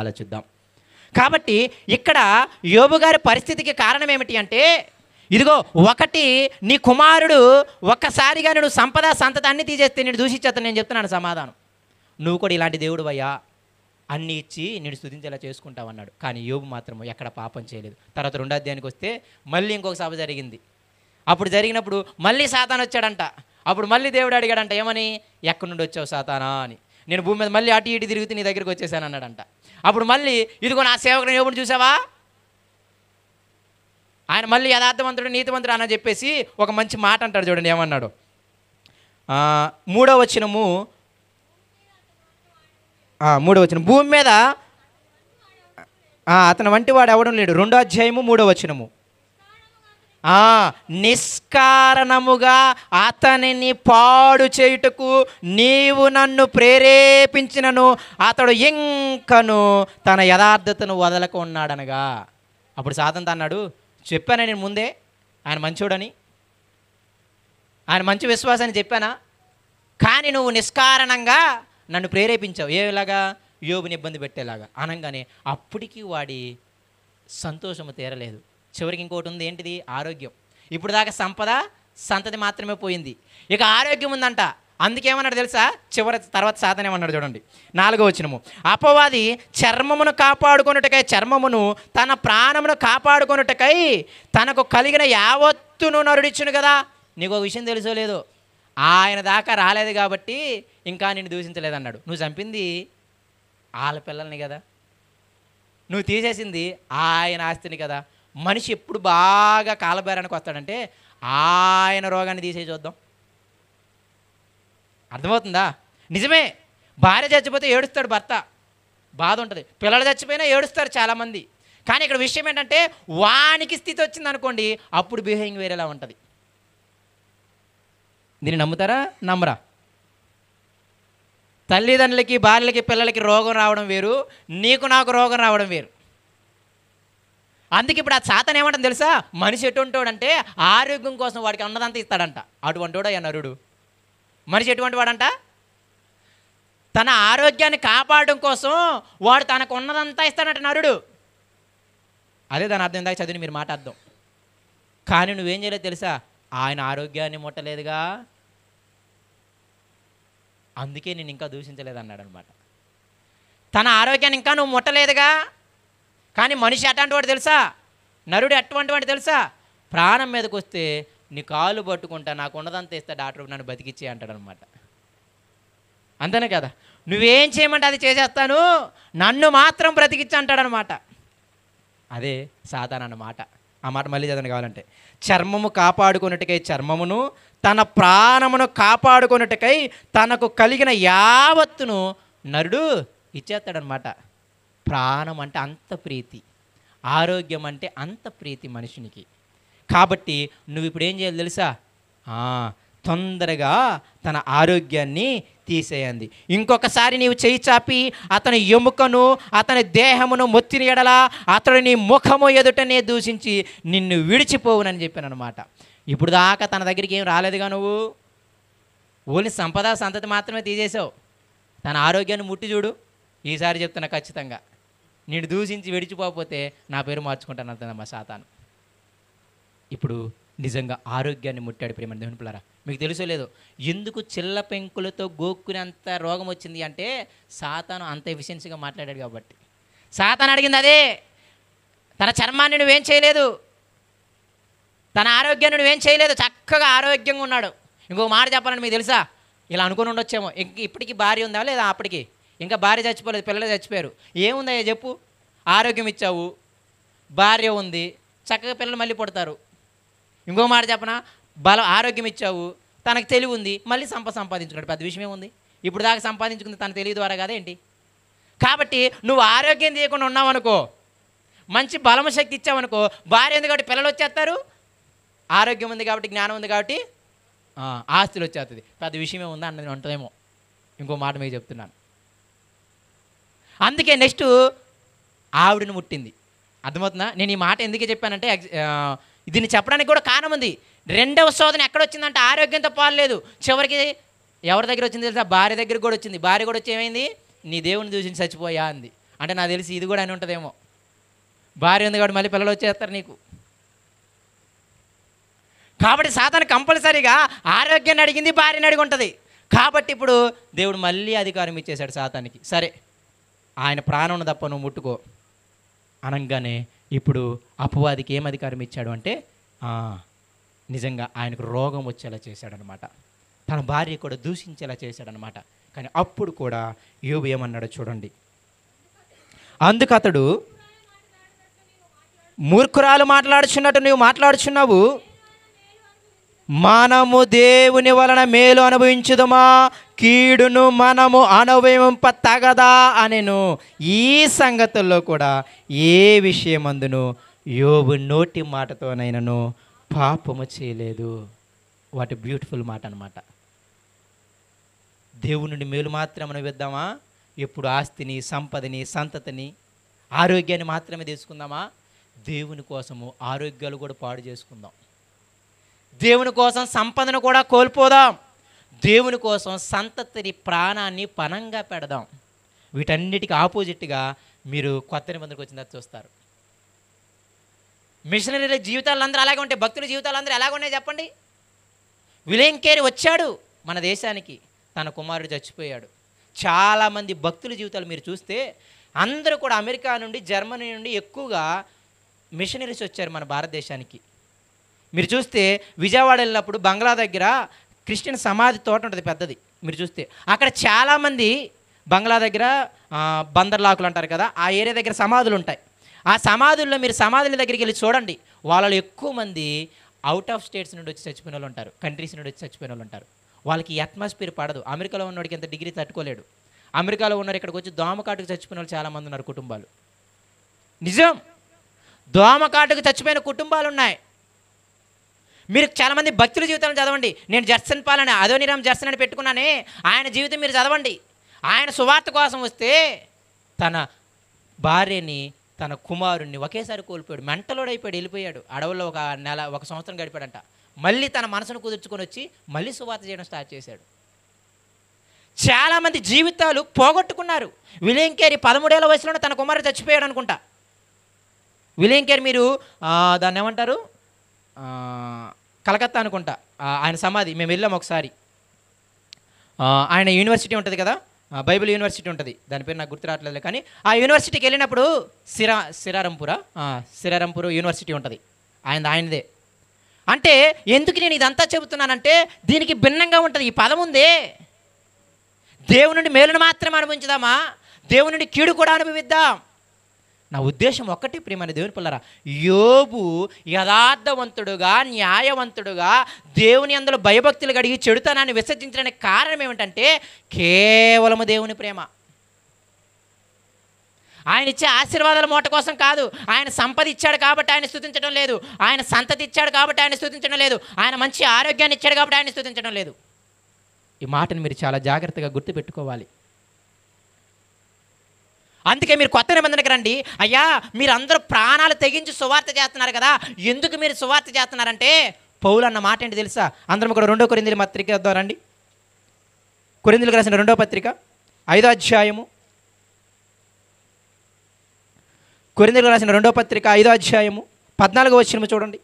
ఆలోచిద్దాం కాబట్టి ఇక్కడ యోబు గారి పరిస్థితికి కారణం ఏమిటి అంటే ఇదిగో ఒకటి నీ కుమారుడు ఒక్కసారిగా నేను సంపద అన్ని తీసేస్తే నేను దూషించేత నేను చెప్తున్నాను సమాధానం నువ్వు కూడా ఇలాంటి దేవుడు అయ్యా అన్నీ ఇచ్చి నేను స్థుతించేలా చేసుకుంటావు అన్నాడు కానీ యోబు మాత్రం ఎక్కడ పాపం చేయలేదు తర్వాత రెండో అధ్యాయానికి వస్తే మళ్ళీ ఇంకొక సభ జరిగింది అప్పుడు జరిగినప్పుడు మళ్ళీ సాతాన్ వచ్చాడంట అప్పుడు మళ్ళీ దేవుడు అడిగాడంట ఏమని ఎక్కడి నుండి వచ్చావు సాతానా అని నేను భూమి మీద మళ్ళీ అటు ఇటు తిరిగితే నీ దగ్గరికి వచ్చేసాను అన్నాడంట అప్పుడు మళ్ళీ ఇదిగో నా సేవకుని యోగుని చూసావా ఆయన మళ్ళీ యథార్థవంతుడు నీతివంతుడు అని చెప్పేసి ఒక మంచి మాట అంటాడు చూడండి ఏమన్నాడు మూడో వచ్చినము మూడో వచ్చిన భూమి మీద అతను వంటి వాడు ఎవడం లేడు రెండో అధ్యాయము మూడో వచ్చినము నిష్కారణముగా అతనిని పాడు చేయుటకు నీవు నన్ను ప్రేరేపించినను అతడు ఇంకను తన యథార్థతను వదలకు ఉన్నాడనగా అప్పుడు సాధంత అన్నాడు చెప్పాను నేను ముందే ఆయన మంచోడని ఆయన మంచి విశ్వాసాన్ని చెప్పానా కానీ నువ్వు నిష్కారణంగా నన్ను ప్రేరేపించావు ఏలాగా యోగుని ఇబ్బంది పెట్టేలాగా అనగానే అప్పటికీ వాడి సంతోషము తీరలేదు చివరికి ఇంకోటి ఉంది ఏంటిది ఆరోగ్యం ఇప్పుడు దాకా సంపద సంతతి మాత్రమే పోయింది ఇక ఆరోగ్యం ఉందంట అందుకేమన్నాడు తెలుసా చివరి తర్వాత సాధన ఏమన్నాడు చూడండి నాలుగో వచ్చినము అపవాది చర్మమును కాపాడుకొనుటకై చర్మమును తన ప్రాణమును కాపాడుకొనుటకై తనకు కలిగిన యావత్తును నరుడిచ్చును కదా నీకు విషయం తెలుసో లేదు ఆయన దాకా రాలేదు కాబట్టి ఇంకా నేను దూషించలేదన్నాడు నువ్వు చంపింది వాళ్ళ పిల్లల్ని కదా నువ్వు తీసేసింది ఆయన ఆస్తిని కదా మనిషి ఎప్పుడు బాగా కాలబేరానికి వస్తాడంటే ఆయన రోగాన్ని తీసే చూద్దాం అర్థమవుతుందా నిజమే భార్య చచ్చిపోతే ఏడుస్తాడు భర్త బాధ ఉంటుంది పిల్లలు చచ్చిపోయినా ఏడుస్తారు చాలామంది కానీ ఇక్కడ విషయం ఏంటంటే వానికి స్థితి వచ్చింది అనుకోండి అప్పుడు బిహేవింగ్ వేరేలా ఉంటుంది దీన్ని నమ్ముతారా నమ్మరా తల్లిదండ్రులకి భార్యలకి పిల్లలకి రోగం రావడం వేరు నీకు నాకు రోగం రావడం వేరు అందుకే ఇప్పుడు ఆ సాతన్ ఏమంటాం తెలుసా మనిషి అంటే ఆరోగ్యం కోసం వాడికి ఉన్నదంతా ఇస్తాడంట అటువంటి వాడు నరుడు మనిషి ఎటువంటి వాడంట తన ఆరోగ్యాన్ని కాపాడడం కోసం వాడు తనకు ఉన్నదంతా ఇస్తాడంట నరుడు అదే దాని అర్థం ఇందాక చదివి మీరు మాట అర్థం కానీ నువ్వేం చేయలేదు తెలుసా ఆయన ఆరోగ్యాన్ని ముట్టలేదుగా అందుకే నేను ఇంకా దూషించలేదు అన్నాడు అనమాట తన ఆరోగ్యాన్ని ఇంకా నువ్వు ముట్టలేదుగా కానీ మనిషి అటువంటి వాడు తెలుసా నరుడు అటువంటి వాడు తెలుసా ప్రాణం మీదకి వస్తే నీ కాలు పట్టుకుంటా నాకు ఉన్నదంతా ఇస్తా డాక్టర్ నన్ను బతికిచ్చే అంటాడు అనమాట అంతేనే కదా నువ్వేం చేయమంటే అది చేసేస్తాను నన్ను మాత్రం బ్రతికిచ్చి అంటాడనమాట అదే సాధారణ అన్నమాట ఆ మాట మళ్ళీ చదవని కావాలంటే చర్మము కాపాడుకున్నట్టుకై చర్మమును తన ప్రాణమును కాపాడుకున్నట్టుకై తనకు కలిగిన యావత్తును నరుడు ఇచ్చేస్తాడనమాట ప్రాణం అంటే అంత ప్రీతి ఆరోగ్యం అంటే అంత ప్రీతి మనిషినికి కాబట్టి నువ్వు ఇప్పుడు ఏం చేయాలి తెలుసా తొందరగా తన ఆరోగ్యాన్ని తీసేయండి ఇంకొకసారి నీవు చేయి చాపి అతని ఎముకను అతని దేహమును మొత్తిని ఎడలా అతడు నీ ముఖము ఎదుటనే దూషించి నిన్ను విడిచిపోవునని చెప్పాను అనమాట ఇప్పుడు దాకా తన దగ్గరికి ఏం రాలేదుగా నువ్వు ఓన్లీ సంపద సంతతి మాత్రమే తీసేసావు తన ఆరోగ్యాన్ని ముట్టి చూడు ఈసారి చెప్తున్నా ఖచ్చితంగా నేను దూషించి విడిచిపోకపోతే నా పేరు మార్చుకుంటాను అంటుందమ్మా సాతాను ఇప్పుడు నిజంగా ఆరోగ్యాన్ని ముట్టాడు ప్రేమ దేవుని పిల్లరా మీకు తెలుసో లేదు ఎందుకు చిల్ల పెంకులతో గోక్కునేంత రోగం వచ్చింది అంటే సాతాను అంత ఎఫిషియన్సీగా మాట్లాడాడు కాబట్టి సాతాను అడిగింది అదే తన చర్మాన్ని నువ్వేం చేయలేదు తన ఆరోగ్యాన్ని నువ్వేం చేయలేదు చక్కగా ఆరోగ్యంగా ఉన్నాడు ఇంకో మాట చెప్పాలని మీకు తెలుసా ఇలా అనుకుని ఉండొచ్చేమో ఇప్పటికీ భార్య ఉందా లేదా అప్పటికి ఇంకా భార్య చచ్చిపోలేదు పిల్లలు చచ్చిపోయారు ఏముందయ్యా చెప్పు ఆరోగ్యం ఇచ్చావు భార్య ఉంది చక్కగా పిల్లలు మళ్ళీ పుడతారు ఇంకో మాట చెప్పనా బలం ఆరోగ్యం ఇచ్చావు తనకు తెలివి ఉంది మళ్ళీ సంపద సంపాదించుకున్నాడు పెద్ద విషయం ఉంది ఇప్పుడు దాకా సంపాదించుకుంది తన తెలివి ద్వారా కాదేంటి కాబట్టి నువ్వు ఆరోగ్యం తీయకుండా ఉన్నావనుకో మంచి బలము శక్తి ఇచ్చావనుకో భార్య ఉంది కాబట్టి పిల్లలు వచ్చేస్తారు ఆరోగ్యం ఉంది కాబట్టి జ్ఞానం ఉంది కాబట్టి ఆస్తులు వచ్చేస్తుంది పెద్ద విషయమే ఉందా అన్నది ఉంటుందేమో ఇంకో మాట మీకు చెప్తున్నాను అందుకే నెక్స్ట్ ఆవిడను ముట్టింది అర్థమవుతుందా నేను ఈ మాట ఎందుకు చెప్పానంటే దీన్ని చెప్పడానికి కూడా కారణం ఉంది రెండవ శోధన ఎక్కడ వచ్చిందంటే ఆరోగ్యంతో పాలేదు చివరికి ఎవరి దగ్గర వచ్చింది తెలుసా భార్య దగ్గర కూడా వచ్చింది భార్య కూడా వచ్చి ఏమైంది నీ దేవుని చూసి చచ్చిపోయా అంది అంటే నాకు తెలిసి ఇది కూడా అని ఉంటుందేమో భార్య ఉంది కాబట్టి మళ్ళీ పిల్లలు వచ్చేస్తారు నీకు కాబట్టి సాధన కంపల్సరీగా ఆరోగ్యాన్ని అడిగింది భార్యని అడిగి ఉంటుంది కాబట్టి ఇప్పుడు దేవుడు మళ్ళీ అధికారం ఇచ్చేశాడు సాతానికి సరే ఆయన ప్రాణం తప్ప నువ్వు ముట్టుకో అనగానే ఇప్పుడు అపవాదికి ఏం అధికారం ఇచ్చాడు అంటే నిజంగా ఆయనకు రోగం వచ్చేలా చేశాడనమాట తన భార్య కూడా దూషించేలా చేశాడనమాట కానీ అప్పుడు కూడా యోబు ఏమన్నాడో చూడండి అందుకు అతడు మూర్ఖురాలు మాట్లాడుచున్నట్టు నువ్వు మాట్లాడుచున్నావు మనము దేవుని వలన మేలు అనుభవించుదమా కీడును మనము అనుభవింప తగదా అనెను ఈ సంగతుల్లో కూడా ఏ విషయమందును యోబు నోటి మాటతోనైనను పాపము చేయలేదు వాటి బ్యూటిఫుల్ మాట అనమాట దేవుని మేలు మాత్రం అనుభవిద్దామా ఎప్పుడు ఆస్తిని సంపదని సంతతిని ఆరోగ్యాన్ని మాత్రమే తీసుకుందామా దేవుని కోసము ఆరోగ్యాలు కూడా పాడు చేసుకుందాం దేవుని కోసం సంపదను కూడా కోల్పోదాం దేవుని కోసం సంతతిని ప్రాణాన్ని పణంగా పెడదాం వీటన్నిటికీ ఆపోజిట్గా మీరు కొత్త నిబంధనకు వచ్చిందని చూస్తారు మిషనరీల జీవితాలు అందరూ అలాగే ఉంటాయి భక్తుల జీవితాలు అందరూ ఎలాగ ఉన్నాయి చెప్పండి విలయం కేరి వచ్చాడు మన దేశానికి తన కుమారుడు చచ్చిపోయాడు చాలామంది భక్తుల జీవితాలు మీరు చూస్తే అందరూ కూడా అమెరికా నుండి జర్మనీ నుండి ఎక్కువగా మిషనరీస్ వచ్చారు మన భారతదేశానికి మీరు చూస్తే విజయవాడ వెళ్ళినప్పుడు బంగ్లా దగ్గర క్రిస్టియన్ సమాధి తోట ఉంటుంది పెద్దది మీరు చూస్తే అక్కడ చాలామంది బంగ్లా దగ్గర బందర్లాకులు అంటారు కదా ఆ ఏరియా దగ్గర సమాధులు ఉంటాయి ఆ సమాధుల్లో మీరు సమాధుల దగ్గరికి వెళ్ళి చూడండి వాళ్ళలో ఎక్కువ మంది అవుట్ ఆఫ్ స్టేట్స్ నుండి వచ్చి చచ్చిపోయిన వాళ్ళు ఉంటారు కంట్రీస్ నుండి వచ్చి చచ్చిపోయిన వాళ్ళు ఉంటారు వాళ్ళకి అట్మాస్ఫియర్ పడదు అమెరికాలో ఉన్నవాడికి ఎంత డిగ్రీ తట్టుకోలేడు అమెరికాలో ఉన్నారు ఇక్కడికి వచ్చి దోమకాటుకు చచ్చిపోయిన వాళ్ళు చాలామంది ఉన్నారు కుటుంబాలు నిజం దోమకాటుకు చచ్చిపోయిన కుటుంబాలు ఉన్నాయి మీరు చాలామంది భక్తుల జీవితాలను చదవండి నేను జర్సన్ పాలన అదోనిరామ్ జర్సన్ అని పెట్టుకున్నానే ఆయన జీవితం మీరు చదవండి ఆయన సువార్త కోసం వస్తే తన భార్యని తన కుమారుణ్ణి ఒకేసారి కోల్పోయాడు అయిపోయాడు వెళ్ళిపోయాడు అడవుల్లో ఒక నెల ఒక సంవత్సరం గడిపాడంట మళ్ళీ తన మనసును కుదుర్చుకొని వచ్చి మళ్ళీ సువార్త చేయడం స్టార్ట్ చేశాడు చాలామంది జీవితాలు పోగొట్టుకున్నారు విలేంకేరి పదమూడేళ్ళ పదమూడేళ్ల వయసులోనే తన కుమారుడు చచ్చిపోయాడు అనుకుంటా విలేంకేరి మీరు దాన్ని ఏమంటారు కలకత్తా అనుకుంటా ఆయన సమాధి మేము వెళ్ళాం ఒకసారి ఆయన యూనివర్సిటీ ఉంటుంది కదా బైబిల్ యూనివర్సిటీ ఉంటుంది దాని పేరు నాకు గుర్తు రావట్లేదు కానీ ఆ యూనివర్సిటీకి వెళ్ళినప్పుడు సిరా సిరారంపుర సిరారంపుర యూనివర్సిటీ ఉంటుంది ఆయన ఆయనదే అంటే ఎందుకు నేను ఇదంతా చెబుతున్నానంటే దీనికి భిన్నంగా ఉంటుంది ఈ పదం ఉందే దేవుని మేలును మాత్రమే అనుభవించుదామా దేవుని కీడు కూడా అనుభవిద్దాం నా ఉద్దేశం ఒక్కటి ప్రేమైన దేవుని పిల్లరా యోబు యథార్థవంతుడుగా న్యాయవంతుడుగా దేవుని అందులో భయభక్తులు గడిగి చెడుతానాన్ని విసర్జించడానికి కారణం ఏమిటంటే కేవలము దేవుని ప్రేమ ఆయన ఇచ్చే ఆశీర్వాదాల మూట కోసం కాదు ఆయన సంపద ఇచ్చాడు కాబట్టి ఆయన స్థుతించడం లేదు ఆయన సంతతి ఇచ్చాడు కాబట్టి ఆయన స్థుతించడం లేదు ఆయన మంచి ఆరోగ్యాన్ని ఇచ్చాడు కాబట్టి ఆయన స్థుతించడం లేదు ఈ మాటను మీరు చాలా జాగ్రత్తగా గుర్తుపెట్టుకోవాలి అందుకే మీరు కొత్త నిబంధనకి రండి అయ్యా మీరందరూ ప్రాణాలు తెగించి సువార్త చేస్తున్నారు కదా ఎందుకు మీరు సువార్త చేస్తున్నారంటే పౌలు అన్న మాట ఏంటి తెలుసా అందరం ఇక్కడ రెండో కొరిందుల పత్రిక రండి కొరిందులు రాసిన రెండో పత్రిక ఐదో అధ్యాయము కొరిందులు రాసిన రెండో పత్రిక ఐదో అధ్యాయము పద్నాలుగో వచ్చినము చూడండి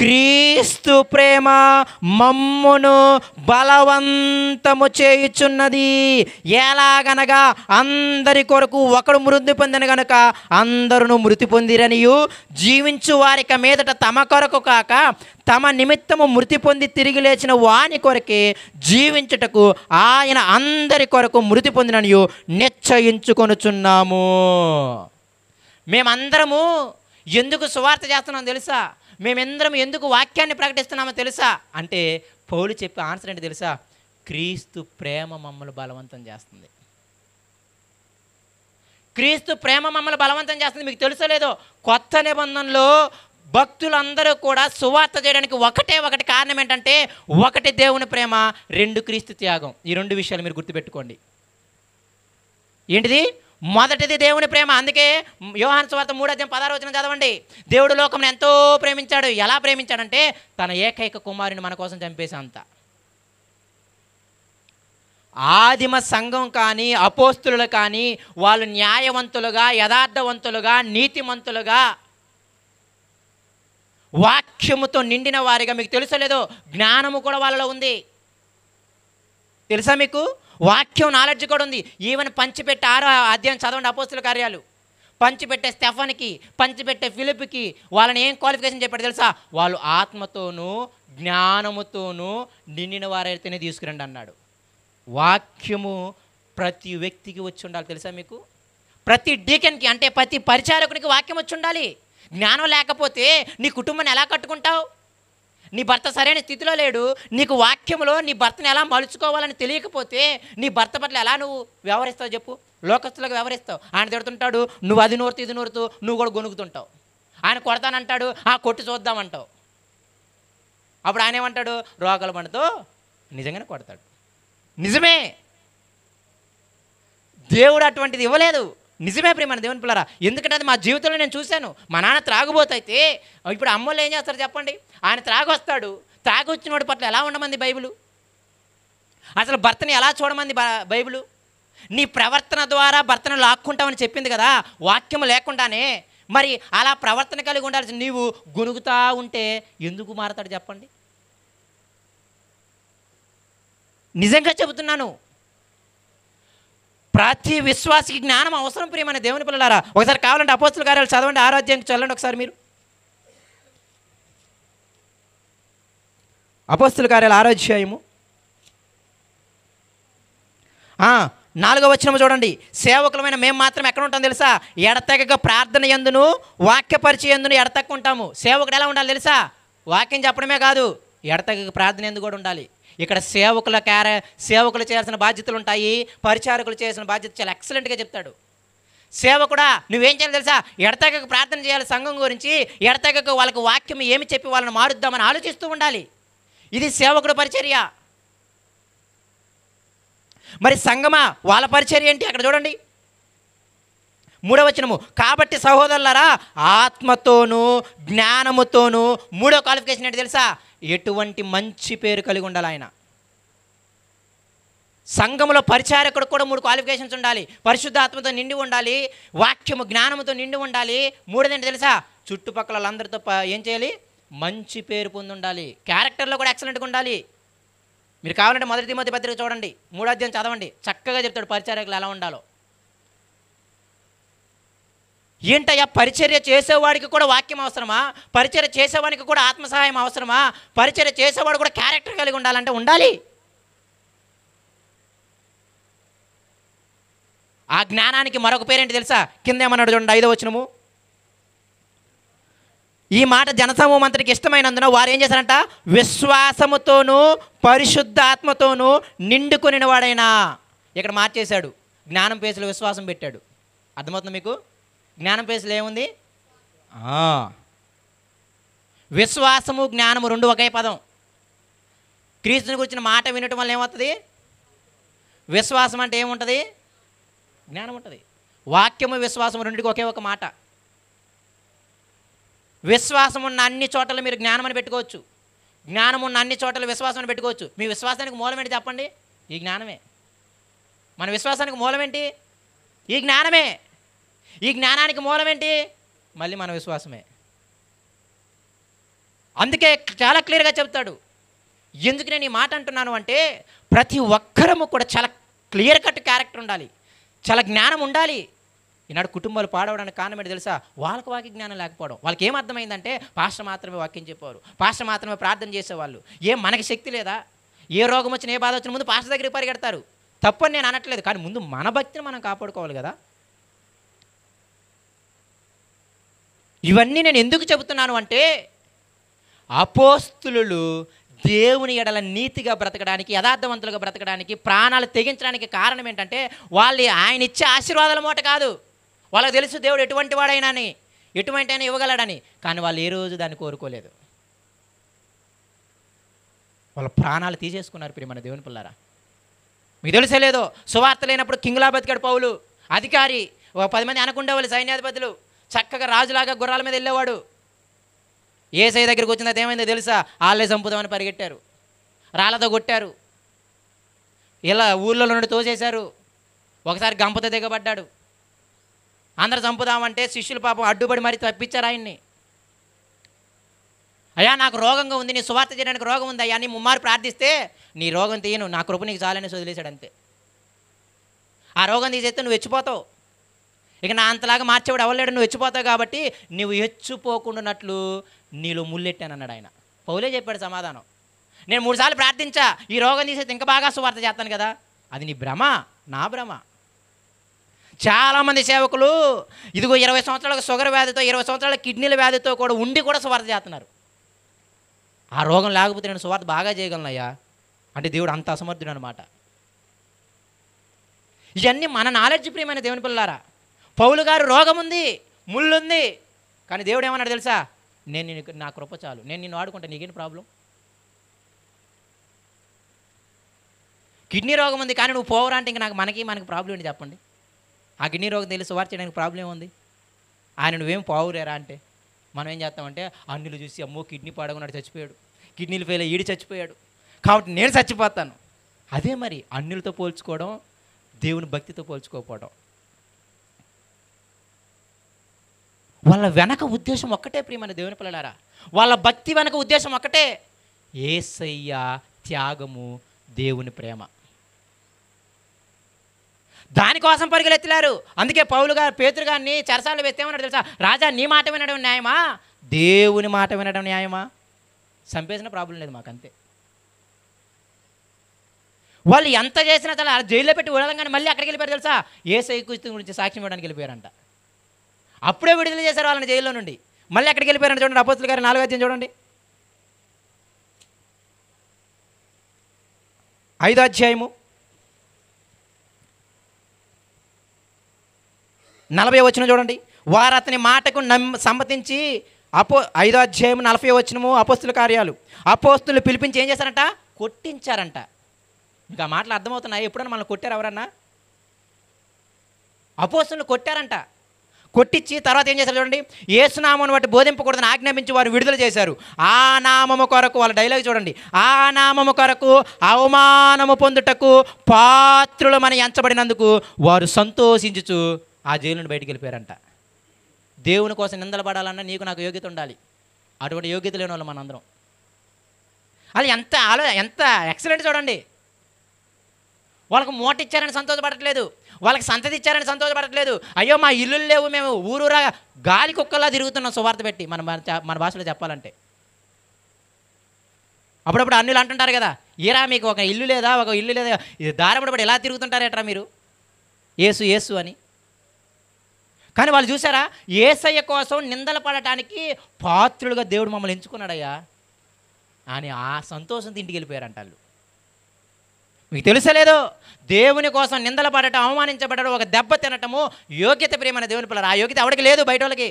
క్రీస్తు ప్రేమ మమ్మును బలవంతము చేయుచున్నది ఎలాగనగా అందరి కొరకు ఒకడు మృతి పొందిన గనుక అందరూ మృతి పొందిరనియు జీవించు వారిక మీదట తమ కొరకు కాక తమ నిమిత్తము మృతి పొంది తిరిగి లేచిన వాని కొరకే జీవించుటకు ఆయన అందరి కొరకు మృతి పొందిననియు నిశ్చయించుకొనుచున్నాము మేమందరము ఎందుకు సువార్త చేస్తున్నాం తెలుసా మేమిందరం ఎందుకు వాక్యాన్ని ప్రకటిస్తున్నామో తెలుసా అంటే పౌలు చెప్పే ఆన్సర్ ఏంటి తెలుసా క్రీస్తు ప్రేమ మమ్మల్ని బలవంతం చేస్తుంది క్రీస్తు ప్రేమ మమ్మల్ని బలవంతం చేస్తుంది మీకు తెలుసో లేదు కొత్త నిబంధనలో భక్తులందరూ కూడా సువార్త చేయడానికి ఒకటే ఒకటి కారణం ఏంటంటే ఒకటి దేవుని ప్రేమ రెండు క్రీస్తు త్యాగం ఈ రెండు విషయాలు మీరు గుర్తుపెట్టుకోండి ఏంటిది మొదటిది దేవుని ప్రేమ అందుకే యోహాన్ స్వార్థ పదహారు వచ్చిన చదవండి దేవుడు లోకం ఎంతో ప్రేమించాడు ఎలా ప్రేమించాడంటే తన ఏకైక కుమారుని మన కోసం అంత ఆదిమ సంఘం కానీ అపోస్తులు కానీ వాళ్ళు న్యాయవంతులుగా యథార్థవంతులుగా నీతిమంతులుగా వాక్యముతో నిండిన వారిగా మీకు తెలుసలేదు జ్ఞానము కూడా వాళ్ళలో ఉంది తెలుసా మీకు వాక్యం నాలెడ్జ్ కూడా ఉంది ఈవెన్ పంచిపెట్టి ఆరో అధ్యాయం చదవండి అపోస్తుల కార్యాలు పంచిపెట్టే స్టెఫన్కి పంచిపెట్టే ఫిలిప్కి వాళ్ళని ఏం క్వాలిఫికేషన్ చెప్పాడు తెలుసా వాళ్ళు ఆత్మతోనూ జ్ఞానముతోనూ నిండిన వారైతేనే తీసుకురండి అన్నాడు వాక్యము ప్రతి వ్యక్తికి వచ్చి ఉండాలి తెలుసా మీకు ప్రతి డీకెన్కి అంటే ప్రతి పరిచారకునికి వాక్యం వచ్చి ఉండాలి జ్ఞానం లేకపోతే నీ కుటుంబాన్ని ఎలా కట్టుకుంటావు నీ భర్త సరైన స్థితిలో లేడు నీకు వాక్యంలో నీ భర్తను ఎలా మలుచుకోవాలని తెలియకపోతే నీ భర్త పట్ల ఎలా నువ్వు వ్యవహరిస్తావు చెప్పు లోకస్తులకు వ్యవహరిస్తావు ఆయన తిడుతుంటాడు నువ్వు అది నూరుతూ ఇది నోరుతు నువ్వు కూడా గొనుగుతుంటావు ఆయన కొడతానంటాడు ఆ కొట్టి చూద్దామంటావు అప్పుడు ఆయన ఏమంటాడు రోగాలు పండుతో నిజంగానే కొడతాడు నిజమే దేవుడు అటువంటిది ఇవ్వలేదు నిజమే ప్రేమ దేవుని పిల్లరా ఎందుకంటే అది మా జీవితంలో నేను చూశాను మా నాన్న త్రాగుబోతైతే ఇప్పుడు అమ్మోళ్ళు ఏం చేస్తారు చెప్పండి ఆయన త్రాగొస్తాడు త్రాగొచ్చినోడి పట్ల ఎలా ఉండమంది బైబిలు అసలు భర్తని ఎలా చూడమంది బైబిలు నీ ప్రవర్తన ద్వారా భర్తను లాక్కుంటామని చెప్పింది కదా వాక్యం లేకుండానే మరి అలా ప్రవర్తన కలిగి ఉండాల్సి నీవు గొనుగుతా ఉంటే ఎందుకు మారతాడు చెప్పండి నిజంగా చెబుతున్నాను ప్రతి విశ్వాసకి జ్ఞానం అవసరం ప్రియమైన దేవుని పిల్లలారా ఒకసారి కావాలంటే అపోస్తుల కార్యాలు చదవండి ఆరాధ్యానికి చల్లండి ఒకసారి మీరు అపోస్తుల కార్యాలు ఆరాధ్యాయము నాలుగో వచ్చిన చూడండి సేవకులమైన మేము మాత్రం ఎక్కడ ఉంటాం తెలుసా ఎడతెగక ప్రార్థన ఎందును వాక్యపరిచయ ఎందును ఎడతెక్క ఉంటాము సేవకుడు ఎలా ఉండాలి తెలుసా వాక్యం చెప్పడమే కాదు ఎడతెగక ప్రార్థన ఎందుకు కూడా ఉండాలి ఇక్కడ సేవకుల క్యార సేవకులు చేయాల్సిన బాధ్యతలు ఉంటాయి పరిచారకులు చేసిన బాధ్యత చాలా ఎక్సలెంట్గా చెప్తాడు సేవకుడా నువ్వేం చేయాలి తెలుసా ఎడతెగకు ప్రార్థన చేయాలి సంఘం గురించి ఎడతెగకు వాళ్ళకి వాక్యం ఏమి చెప్పి వాళ్ళని మారుద్దామని ఆలోచిస్తూ ఉండాలి ఇది సేవకుడు పరిచర్య మరి సంగమా వాళ్ళ పరిచర్య ఏంటి అక్కడ చూడండి మూడవచనము కాబట్టి సహోదరులారా ఆత్మతోనూ జ్ఞానముతోనూ మూడో క్వాలిఫికేషన్ ఏంటి తెలుసా ఎటువంటి మంచి పేరు కలిగి ఉండాలి ఆయన సంఘంలో పరిచారకుడు కూడా మూడు క్వాలిఫికేషన్స్ ఉండాలి పరిశుద్ధాత్మతో నిండి ఉండాలి వాక్యము జ్ఞానంతో నిండి ఉండాలి మూడోదేంటి తెలుసా చుట్టుపక్కల అందరితో ఏం చేయాలి మంచి పేరు పొంది ఉండాలి క్యారెక్టర్లో కూడా ఎక్సలెంట్గా ఉండాలి మీరు కావాలంటే మొదటి మధ్య పత్రిక చూడండి మూడో అధ్యాయం చదవండి చక్కగా చెప్తాడు పరిచారకులు ఎలా ఉండాలో ఏంటయ్యా పరిచర్య చేసేవాడికి కూడా వాక్యం అవసరమా పరిచర్య చేసేవాడికి కూడా ఆత్మసహాయం అవసరమా పరిచర్య చేసేవాడు కూడా క్యారెక్టర్ కలిగి ఉండాలంటే ఉండాలి ఆ జ్ఞానానికి మరొక పేరేంటి తెలుసా కింద ఏమన్నాడు చూడండి ఐదో వచ్చినము ఈ మాట జనసమూహం అంతటికి ఇష్టమైనందున వారు ఏం చేశారంట విశ్వాసముతోనూ పరిశుద్ధాత్మతోనూ వాడైనా ఇక్కడ మార్చేశాడు జ్ఞానం పేసులు విశ్వాసం పెట్టాడు అర్థమవుతుంది మీకు జ్ఞానం పేసులు ఏముంది విశ్వాసము జ్ఞానము రెండు ఒకే పదం క్రీస్తుని గురించిన మాట వినటం వల్ల ఏమవుతుంది విశ్వాసం అంటే ఏముంటుంది జ్ఞానం ఉంటుంది వాక్యము విశ్వాసం రెండుకి ఒకే ఒక మాట విశ్వాసం ఉన్న అన్ని చోట్ల మీరు జ్ఞానం అని పెట్టుకోవచ్చు జ్ఞానం ఉన్న అన్ని చోట్ల విశ్వాసం అని పెట్టుకోవచ్చు మీ విశ్వాసానికి మూలం ఏంటి చెప్పండి ఈ జ్ఞానమే మన విశ్వాసానికి మూలం ఏంటి ఈ జ్ఞానమే ఈ జ్ఞానానికి మూలం ఏంటి మళ్ళీ మన విశ్వాసమే అందుకే చాలా క్లియర్గా చెప్తాడు ఎందుకు నేను ఈ మాట అంటున్నాను అంటే ప్రతి ఒక్కరము కూడా చాలా క్లియర్ కట్ క్యారెక్టర్ ఉండాలి చాలా జ్ఞానం ఉండాలి ఈనాడు కుటుంబాలు పాడవడానికి కారణం ఏంటి తెలుసా వాళ్ళకి వాకి జ్ఞానం లేకపోవడం వాళ్ళకి ఏం అర్థమైందంటే పాస్టర్ మాత్రమే వాక్యం చెప్పేవారు పాస్టర్ మాత్రమే ప్రార్థన చేసేవాళ్ళు ఏం మనకి శక్తి లేదా ఏ రోగం వచ్చిన ఏ బాధ వచ్చిన ముందు పాస్టర్ దగ్గరికి పరిగెడతారు తప్పని నేను అనట్లేదు కానీ ముందు మన భక్తిని మనం కాపాడుకోవాలి కదా ఇవన్నీ నేను ఎందుకు చెబుతున్నాను అంటే అపోస్తులు దేవుని ఎడల నీతిగా బ్రతకడానికి యథార్థవంతులుగా బ్రతకడానికి ప్రాణాలు తెగించడానికి కారణం ఏంటంటే వాళ్ళు ఆయన ఇచ్చే ఆశీర్వాదాల మూట కాదు వాళ్ళకి తెలుసు దేవుడు ఎటువంటి వాడైనాని ఎటువంటి అయినా ఇవ్వగలడని కానీ వాళ్ళు ఏ రోజు దాన్ని కోరుకోలేదు వాళ్ళ ప్రాణాలు తీసేసుకున్నారు ఇప్పుడు మన దేవుని పిల్లారా మీకు తెలిసే సువార్త లేనప్పుడు కింగ్లా బతికాడు పౌలు అధికారి పది మంది అనకుండా వాళ్ళు సైన్యాధిపతులు చక్కగా రాజులాగా గుర్రాల మీద వెళ్ళేవాడు ఏసై దగ్గరికి వచ్చింది ఏమైందో తెలుసా వాళ్ళే చంపుదామని పరిగెట్టారు రాళ్ళతో కొట్టారు ఇలా ఊళ్ళో నుండి తోసేశారు ఒకసారి గంపతో దిగబడ్డాడు అందరు చంపుదామంటే శిష్యులు పాపం అడ్డుపడి మరి తప్పించారు ఆయన్ని అయ్యా నాకు రోగంగా ఉంది నీ సువార్త చేయడానికి రోగం ఉంది అయ్యా నీ ముమ్మారు ప్రార్థిస్తే నీ రోగం తీయను నా కృప నీకు చాలని వదిలేశాడు అంతే ఆ రోగం తీసేస్తే నువ్వు వెచ్చిపోతావు ఇక నా అంతలాగా మార్చేవాడు అవ్వలేడు నువ్వు హెచ్చిపోతావు కాబట్టి నువ్వు హెచ్చిపోకుండానట్లు నీలో అన్నాడు ఆయన పౌలే చెప్పాడు సమాధానం నేను మూడుసార్లు ప్రార్థించా ఈ రోగం తీసేది ఇంకా బాగా సువార్త చేస్తాను కదా అది నీ భ్రమ నా భ్రమ చాలామంది సేవకులు ఇదిగో ఇరవై సంవత్సరాలకు షుగర్ వ్యాధితో ఇరవై సంవత్సరాల కిడ్నీల వ్యాధితో కూడా ఉండి కూడా సువార్త చేస్తున్నారు ఆ రోగం లేకపోతే నేను సువార్త బాగా చేయగలను అయ్యా అంటే దేవుడు అంత అసమర్థుడు అనమాట ఇవన్నీ మన నాలెడ్జ్ ప్రియమైన దేవుని పిల్లారా పౌలు గారు రోగం ఉంది ముళ్ళుంది కానీ దేవుడు ఏమన్నాడు తెలుసా నేను నీకు నా కృప చాలు నేను నిన్ను ఆడుకుంటా నీకేం ప్రాబ్లం కిడ్నీ రోగం ఉంది కానీ నువ్వు పోవరా అంటే ఇంక నాకు మనకి మనకి ప్రాబ్లం ఏంటి చెప్పండి ఆ కిడ్నీ రోగం తెలిసి వారు చేయడానికి ప్రాబ్లం ఉంది ఆయన నువ్వేం పోవురేరా అంటే మనం ఏం చేస్తామంటే అన్నిలు చూసి అమ్మో కిడ్నీ పాడకున్నాడు చచ్చిపోయాడు కిడ్నీలు ఫెయిల్ ఈడి చచ్చిపోయాడు కాబట్టి నేను చచ్చిపోతాను అదే మరి అన్నిలతో పోల్చుకోవడం దేవుని భక్తితో పోల్చుకోకపోవడం వాళ్ళ వెనక ఉద్దేశం ఒక్కటే ప్రియమైన దేవుని పిల్లలారా వాళ్ళ భక్తి వెనక ఉద్దేశం ఒక్కటే ఏసయ్య త్యాగము దేవుని ప్రేమ దానికోసం పరుగులెత్తిలారు అందుకే పౌలు గారు పేతురు గారిని చరసాలు వేస్తేమన్నాడు తెలుసా రాజా నీ మాట వినడం న్యాయమా దేవుని మాట వినడం న్యాయమా చంపేసిన ప్రాబ్లం లేదు మాకంతే వాళ్ళు ఎంత చేసినా చాలా జైల్లో పెట్టి ఉండాలని కానీ మళ్ళీ అక్కడికి వెళ్ళిపోయారు తెలుసా ఏ సైకు గురించి సాక్ష్యం ఇవ్వడానికి వెళ్ళిపోయారంట అప్పుడే విడుదల చేశారు వాళ్ళని జైల్లో నుండి మళ్ళీ ఎక్కడికి వెళ్ళిపోయారని చూడండి అపోతులు గారు నాలుగో అధ్యాయం చూడండి ఐదో అధ్యాయము నలభై వచ్చిన చూడండి వారు అతని మాటకు నమ్ సమ్మతించి అపో ఐదో అధ్యాయం నలభై వచ్చినము అపోస్తుల కార్యాలు అపోస్తులు పిలిపించి ఏం చేశారంట కొట్టించారంట ఇంకా మాటలు అర్థమవుతున్నాయి ఎప్పుడన్నా మనల్ని కొట్టారు ఎవరన్నా అపోస్తులు కొట్టారంట కొట్టించి తర్వాత ఏం చేశారు చూడండి ఏసునామను బట్టి బోధింపకూడదని ఆజ్ఞాపించి వారు విడుదల చేశారు ఆ నామము కొరకు వాళ్ళ డైలాగ్ చూడండి ఆ నామము కొరకు అవమానము పొందుటకు పాత్రులు మన ఎంచబడినందుకు వారు సంతోషించుచు ఆ జైలు నుండి బయటికి వెళ్ళిపోయారంట దేవుని కోసం నిందలు పడాలన్నా నీకు నాకు యోగ్యత ఉండాలి అటువంటి యోగ్యత లేని వాళ్ళు మనందరం అది ఎంత ఆలో ఎంత ఎక్సలెంట్ చూడండి వాళ్ళకు మూట ఇచ్చారని సంతోషపడట్లేదు వాళ్ళకి సంతతి ఇచ్చారని సంతోషపడట్లేదు అయ్యో మా ఇల్లు లేవు మేము ఊరూరా గాలి కుక్కలా తిరుగుతున్నాం సువార్త పెట్టి మన మన భాషలో చెప్పాలంటే అప్పుడప్పుడు అన్నిలు అంటుంటారు కదా ఈరా మీకు ఒక ఇల్లు లేదా ఒక ఇల్లు లేదా దారపడబడి ఎలా తిరుగుతుంటారేట్రా మీరు ఏసు ఏసు అని కానీ వాళ్ళు చూసారా ఏసయ్య కోసం నిందలు పడటానికి పాత్రులుగా దేవుడు మమ్మల్ని ఎంచుకున్నాడయ్యా అని ఆ సంతోషంతో ఇంటికి వెళ్ళిపోయారు అంటారు మీకు తెలుసలేదు దేవుని కోసం నిందలు పడటం అవమానించబడటం ఒక దెబ్బ తినటము యోగ్యత ప్రేమైన దేవుని పిల్లలు ఆ యోగ్యత ఎవరికి లేదు బయట వాళ్ళకి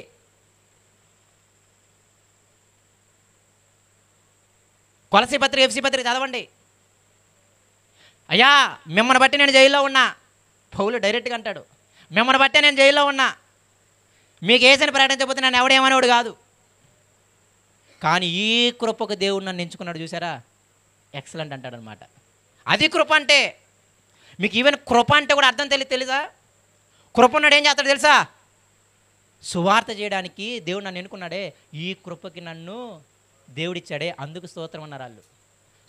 కొలసి పత్రిక ఎఫ్సి పత్రిక చదవండి అయ్యా మిమ్మల్ని బట్టి నేను జైల్లో ఉన్నా పౌలు డైరెక్ట్గా అంటాడు మిమ్మల్ని బట్టి నేను జైల్లో ఉన్నా మీకు ఏసని ప్రకటించకపోతే నన్ను ఎవడేమనేవాడు కాదు కానీ ఈ కృపకు దేవుడు నన్ను ఎంచుకున్నాడు చూసారా ఎక్సలెంట్ అంటాడనమాట అది కృప అంటే మీకు ఈవెన్ కృప అంటే కూడా అర్థం తెలియదు తెలుసా కృప ఉన్నాడు ఏం చేస్తాడు తెలుసా సువార్త చేయడానికి దేవుడు నన్ను ఎన్నుకున్నాడే ఈ కృపకి నన్ను దేవుడిచ్చాడే అందుకు స్తోత్రం అన్నారు వాళ్ళు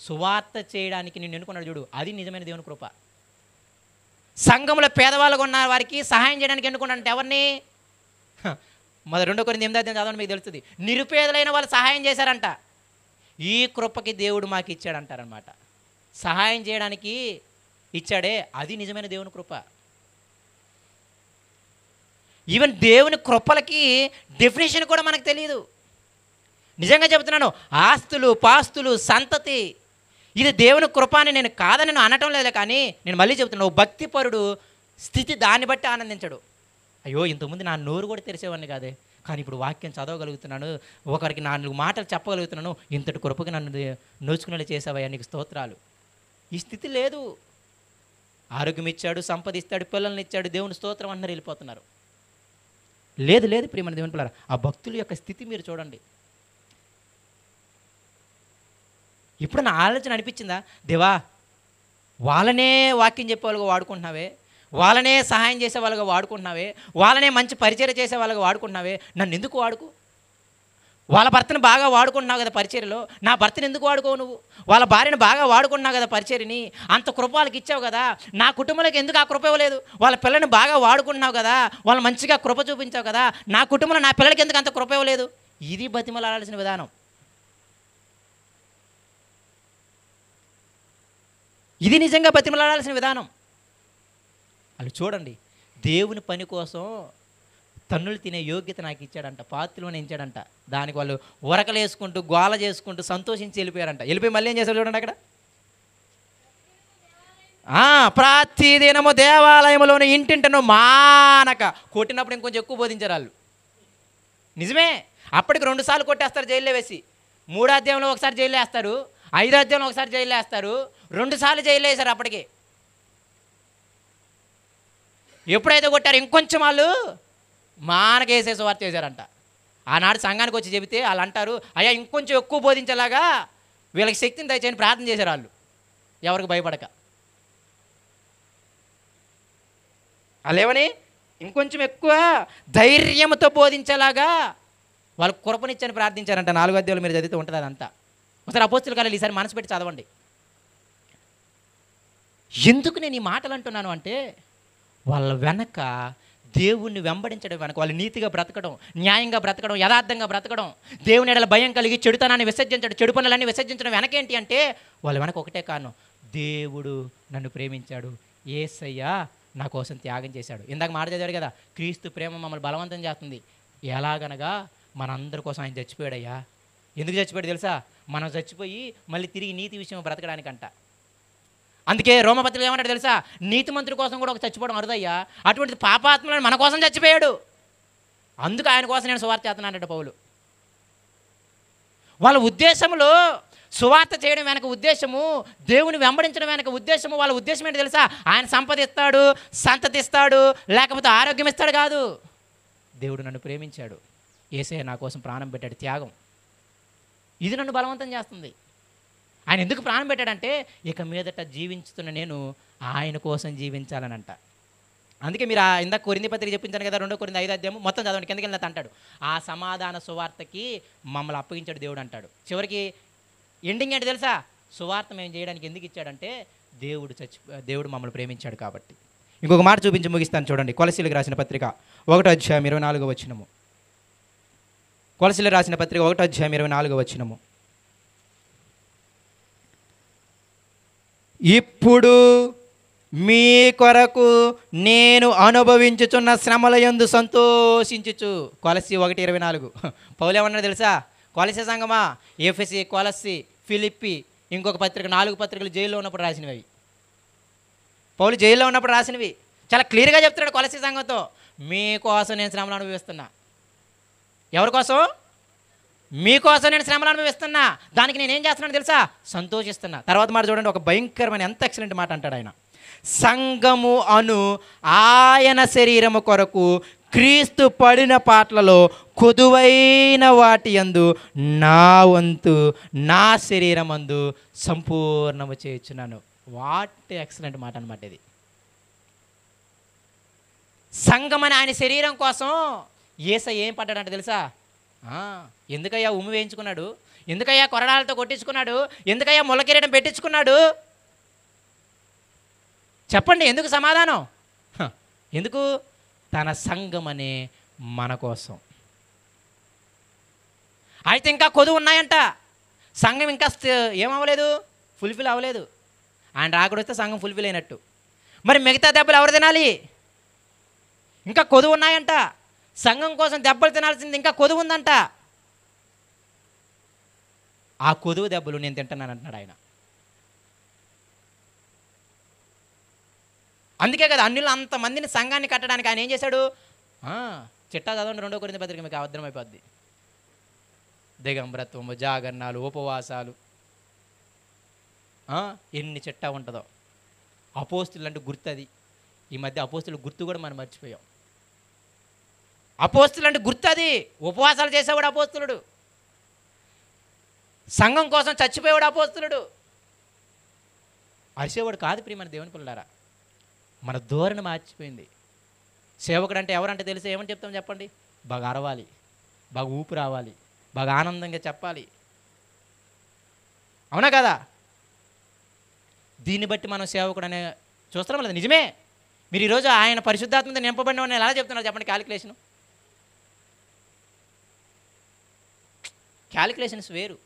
సువార్త చేయడానికి నేను ఎన్నుకున్నాడు చూడు అది నిజమైన దేవుని కృప సంఘంలో పేదవాళ్ళు ఉన్న వారికి సహాయం చేయడానికి అంటే ఎవరిని మొదటి రెండో కొన్ని ఎనిమిది చదవని మీకు తెలుస్తుంది నిరుపేదలైన వాళ్ళు సహాయం చేశారంట ఈ కృపకి దేవుడు మాకు ఇచ్చాడంటారనమాట సహాయం చేయడానికి ఇచ్చాడే అది నిజమైన దేవుని కృప ఈవెన్ దేవుని కృపలకి డెఫినేషన్ కూడా మనకు తెలియదు నిజంగా చెబుతున్నాను ఆస్తులు పాస్తులు సంతతి ఇది దేవుని కృప అని నేను కాదని నేను అనటం లేదు కానీ నేను మళ్ళీ చెబుతున్నాను భక్తిపరుడు స్థితి దాన్ని బట్టి ఆనందించడు అయ్యో ఇంతకుముందు నా నోరు కూడా తెరిచేవాడిని కాదే కానీ ఇప్పుడు వాక్యం చదవగలుగుతున్నాను ఒకరికి నాలుగు మాటలు చెప్పగలుగుతున్నాను ఇంతటి కృపకి నన్ను నోచుకునేలా చేసావయ్యా నీకు స్తోత్రాలు ఈ స్థితి లేదు ఆరోగ్యం ఇచ్చాడు సంపదిస్తాడు పిల్లల్ని ఇచ్చాడు దేవుని స్తోత్రం అన్నారు వెళ్ళిపోతున్నారు లేదు లేదు ప్రియమైన దేవుని పిల్లలు ఆ భక్తుల యొక్క స్థితి మీరు చూడండి ఇప్పుడు నా ఆలోచన అనిపించిందా దేవా వాళ్ళనే వాక్యం చెప్పేవాళ్ళుగా వాడుకుంటున్నావే వాళ్ళనే సహాయం చేసే వాళ్ళుగా వాడుకుంటున్నావే వాళ్ళనే మంచి పరిచయం చేసే వాళ్ళుగా వాడుకుంటున్నావే నన్ను ఎందుకు వాడుకు వాళ్ళ భర్తను బాగా వాడుకుంటున్నావు కదా పరిచర్యలో నా భర్తను ఎందుకు వాడుకోవు నువ్వు వాళ్ళ భార్యను బాగా వాడుకుంటున్నావు కదా పరిచర్ని అంత కృపాలకు ఇచ్చావు కదా నా కుటుంబంలోకి ఎందుకు ఆ కృప ఇవ్వలేదు వాళ్ళ పిల్లని బాగా వాడుకుంటున్నావు కదా వాళ్ళు మంచిగా కృప చూపించావు కదా నా కుటుంబంలో నా పిల్లలకి ఎందుకు అంత కృప ఇవ్వలేదు ఇది బతిమలాడాల్సిన విధానం ఇది నిజంగా బతిమలాడాల్సిన విధానం వాళ్ళు చూడండి దేవుని పని కోసం తన్నులు తినే యోగ్యత నాకు ఇచ్చాడంట పాత్రలోనే ఇచ్చాడంట దానికి వాళ్ళు ఉరకలు వేసుకుంటూ గోల చేసుకుంటూ సంతోషించి వెళ్ళిపోయారంట వెళ్ళిపోయి మళ్ళీ ఏం చేశారు చూడండి అక్కడ ప్రతి దేవాలయంలోని ఇంటింటను మానక కొట్టినప్పుడు ఇంకొంచెం ఎక్కువ బోధించారు వాళ్ళు నిజమే అప్పటికి రెండుసార్లు కొట్టేస్తారు జైల్లో వేసి మూడో అధ్యాయంలో ఒకసారి జైలు వేస్తారు ఐదో అధ్యాయంలో ఒకసారి జైలు వేస్తారు రెండుసార్లు జైలు వేశారు అప్పటికి ఎప్పుడైతే కొట్టారు ఇంకొంచెం వాళ్ళు మానకేసే సువార్త చేశారంట ఆనాడు సంఘానికి వచ్చి చెబితే వాళ్ళు అంటారు అయ్యా ఇంకొంచెం ఎక్కువ బోధించేలాగా వీళ్ళకి శక్తిని దయచేయని ప్రార్థన చేశారు వాళ్ళు ఎవరికి భయపడక వాళ్ళేమని ఇంకొంచెం ఎక్కువ ధైర్యంతో బోధించేలాగా వాళ్ళు కృపనిచ్చని ప్రార్థించారంట నాలుగు అధ్యాయులు మీరు చదివితే ఉంటుంది అదంతా ఒకసారి అపోస్తులు కాలేదు ఈసారి మనసు పెట్టి చదవండి ఎందుకు నేను ఈ మాటలు అంటున్నాను అంటే వాళ్ళ వెనక దేవుణ్ణి వెంబడించడం వెనక వాళ్ళు నీతిగా బ్రతకడం న్యాయంగా బ్రతకడం యథార్థంగా బ్రతకడం దేవుని ఎడల భయం కలిగి చెడుతనాన్ని విసర్జించడం చెడు పనులన్నీ విసర్జించడం వెనకేంటి అంటే వాళ్ళు వెనక ఒకటే కారణం దేవుడు నన్ను ప్రేమించాడు ఏసయ్యా నా కోసం త్యాగం చేశాడు ఇందాక మాట చదివాడు కదా క్రీస్తు ప్రేమ మమ్మల్ని బలవంతం చేస్తుంది ఎలాగనగా మనందరి కోసం ఆయన చచ్చిపోయాడయ్యా ఎందుకు చచ్చిపోయాడు తెలుసా మనం చచ్చిపోయి మళ్ళీ తిరిగి నీతి విషయం బ్రతకడానికంట అందుకే రోమపత్రిక ఏమంటాడు తెలుసా నీతి మంత్రి కోసం కూడా ఒక చచ్చిపోవడం అరుదయ్యా అటువంటి పాపాత్మలను మన కోసం చచ్చిపోయాడు అందుకు ఆయన కోసం నేను సువార్త చేస్తున్నానంట పౌలు వాళ్ళ ఉద్దేశంలో సువార్త చేయడం వెనక ఉద్దేశము దేవుని వెంబడించడం వెనక ఉద్దేశము వాళ్ళ ఉద్దేశం ఏంటి తెలుసా ఆయన సంపద ఇస్తాడు సంతతి ఇస్తాడు లేకపోతే ఆరోగ్యం ఇస్తాడు కాదు దేవుడు నన్ను ప్రేమించాడు ఏసే నా కోసం ప్రాణం పెట్టాడు త్యాగం ఇది నన్ను బలవంతం చేస్తుంది ఆయన ఎందుకు ప్రాణం పెట్టాడంటే ఇక మీదట జీవించుతున్న నేను ఆయన కోసం జీవించాలని అంట అందుకే మీరు ఆ ఇందాక కొరింది పత్రిక చెప్పించాను కదా రెండో కొరింది ఐదు అధ్యాయం మొత్తం చదవండి కిందకి వెళ్ళిన అంటాడు ఆ సమాధాన సువార్తకి మమ్మల్ని అప్పగించాడు దేవుడు అంటాడు చివరికి ఎండింగ్ ఏంటి తెలుసా సువార్త మేము చేయడానికి ఎందుకు ఇచ్చాడంటే దేవుడు చచ్చి దేవుడు మమ్మల్ని ప్రేమించాడు కాబట్టి ఇంకొక మాట చూపించి ముగిస్తాను చూడండి కొలసీలకు రాసిన పత్రిక ఒకటో అధ్యాయం ఇరవై నాలుగో వచ్చినము కొలసీలు రాసిన పత్రిక ఒకటో అధ్యాయం ఇరవై నాలుగో వచ్చినము ఇప్పుడు మీ కొరకు నేను అనుభవించుచున్న శ్రమల ఎందు సంతోషించుచు కొలసి ఒకటి ఇరవై నాలుగు పౌలేమన్నాడు తెలుసా కొలసి సంగమా ఎఫ్ఎసి కొలసి ఫిలిప్పి ఇంకొక పత్రిక నాలుగు పత్రికలు జైల్లో ఉన్నప్పుడు రాసినవి పౌలు జైల్లో ఉన్నప్పుడు రాసినవి చాలా క్లియర్గా చెప్తున్నాడు కొలసి సంఘంతో మీకోసం నేను శ్రమలు అనుభవిస్తున్నా ఎవరి కోసం మీకోసం నేను శ్రమలు అనుభవిస్తున్నా దానికి నేనేం చేస్తున్నాను తెలుసా సంతోషిస్తున్నా తర్వాత మాట చూడండి ఒక భయంకరమైన ఎంత ఎక్సలెంట్ మాట అంటాడు ఆయన సంగము అను ఆయన శరీరము కొరకు క్రీస్తు పడిన పాటలలో కొదువైన వాటి అందు నా వంతు నా శరీరం అందు సంపూర్ణము చేర్చున్నాను వాట్ ఎక్సలెంట్ మాట అనమాట ఇది సంగం అని ఆయన శరీరం కోసం ఏస ఏం పడ్డాడంటే తెలుసా ఎందుకయ్యా ఉమ్మి వేయించుకున్నాడు ఎందుకయ్యా కొరడాలతో కొట్టించుకున్నాడు ఎందుకయ్యా ములకిరీటం పెట్టించుకున్నాడు చెప్పండి ఎందుకు సమాధానం ఎందుకు తన సంఘం అనే మన కోసం అయితే ఇంకా కొదువు ఉన్నాయంట సంఘం ఇంకా ఏమవ్వలేదు ఫుల్ఫిల్ అవ్వలేదు ఆయన రాకడొస్తే సంఘం ఫుల్ఫిల్ అయినట్టు మరి మిగతా దెబ్బలు ఎవరు తినాలి ఇంకా కొదువు ఉన్నాయంట సంఘం కోసం దెబ్బలు తినాల్సింది ఇంకా కొదువు ఉందంట ఆ కొదువు దెబ్బలు నేను తింటున్నాను అంటున్నాడు ఆయన అందుకే కదా అన్యులు అంతమందిని సంఘాన్ని కట్టడానికి ఆయన ఏం చేశాడు చిట్టా చదవండి రెండో కొరింది పత్రిక మీకు అయిపోద్ది దిగంబ్రత్వము జాగరణాలు ఉపవాసాలు ఎన్ని చిట్టా ఉంటుందో అపోస్తులు అంటే గుర్తు అది ఈ మధ్య అపోస్తులు గుర్తు కూడా మనం మర్చిపోయాం అపోస్తులు అంటే గుర్తు అది ఉపవాసాలు చేసేవాడు అపోస్తులుడు సంఘం కోసం చచ్చిపోయేవాడు అపోస్తులుడు అరిసేవాడు కాదు ప్రియ మన దేవుని పిల్లారా మన ధోరణి మార్చిపోయింది సేవకుడు అంటే ఎవరంటే తెలిసి ఏమని చెప్తాం చెప్పండి బాగా అరవాలి బాగా ఊపు రావాలి బాగా ఆనందంగా చెప్పాలి అవునా కదా దీన్ని బట్టి మనం సేవకుడు అనే చూస్తున్నాం లేదు నిజమే మీరు ఈరోజు ఆయన పరిశుద్ధాత్మత నింపబడిన ఎలా చెప్తున్నారు చెప్పండి క్యాలిక్యులేషను క్యాలిక్యులేషన్స్ వేరు